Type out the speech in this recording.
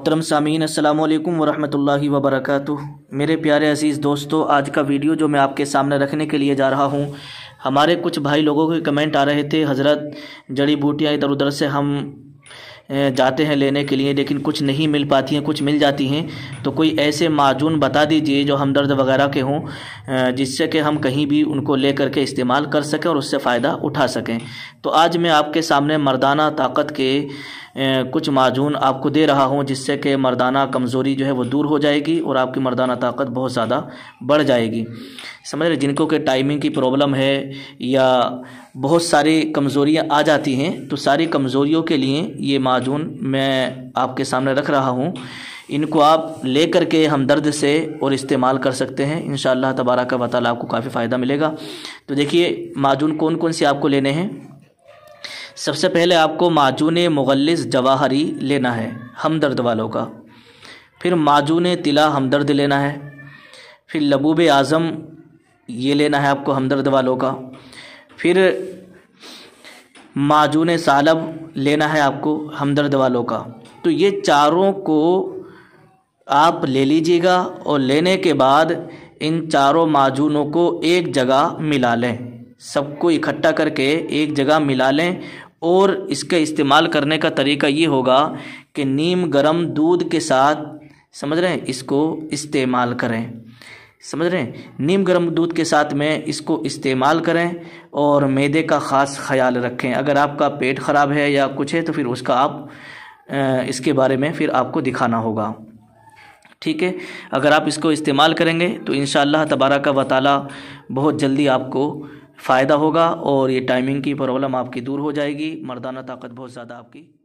मोहतरम सामीन अल्लाम वरहमल वबरक मेरे प्यारे अजीज़ दोस्तों आज का वीडियो जो मैं आपके सामने रखने के लिए जा रहा हूँ हमारे कुछ भाई लोगों के कमेंट आ रहे थे हज़रत जड़ी बूटियाँ इधर उधर से हम जाते हैं लेने के लिए लेकिन कुछ नहीं मिल पाती हैं कुछ मिल जाती हैं तो कोई ऐसे माजून बता दीजिए जो हमदर्द वगैरह के हों जिससे कि हम कहीं भी उनको ले करके इस्तेमाल कर सकें और उससे फ़ायदा उठा सकें तो आज मैं आपके सामने मर्दाना ताकत के कुछ माजून आपको दे रहा हूँ जिससे कि मर्दाना कमज़ोरी जो है वो दूर हो जाएगी और आपकी मर्दाना ताकत बहुत ज़्यादा बढ़ जाएगी समझ रहे जिनको के टाइमिंग की प्रॉब्लम है या बहुत सारी कमज़ोरियाँ आ जाती हैं तो सारी कमज़ोरियों के लिए ये माजून मैं आपके सामने रख रहा हूँ इनको आप ले कर के हमदर्द से और इस्तेमाल कर सकते हैं इन शबारा का वाली आपको काफ़ी फ़ायदा मिलेगा तो देखिए माजून कौन कौन से आपको लेने हैं सबसे पहले आपको माजून मुगलिस जवाहरी लेना है हमदर्द वालों का फिर माजून तिला हमदर्द लेना है फिर लबूब आज़म ये लेना है आपको हमदर्द वालों का फिर माजून सालब लेना है आपको हमदर्द वालों का तो ये चारों को आप ले लीजिएगा और लेने के बाद इन चारों माजूनों को एक जगह मिला लें सबको इकट्ठा करके एक जगह मिला लें और इसके इस्तेमाल करने का तरीका ये होगा कि नीम गरम दूध के साथ समझ रहे हैं इसको इस्तेमाल करें समझ रहे हैं नीम गर्म दूध के साथ में इसको इस्तेमाल करें और मैदे का ख़ास ख्याल रखें अगर आपका पेट ख़राब है या कुछ है तो फिर उसका आप इसके बारे में फिर आपको दिखाना होगा ठीक है अगर आप इसको इस्तेमाल करेंगे तो इन शाह तबारा का वाली बहुत जल्दी आपको फ़ायदा होगा और ये टाइमिंग की प्रॉब्लम आपकी दूर हो जाएगी मर्दाना ताकत बहुत ज़्यादा आपकी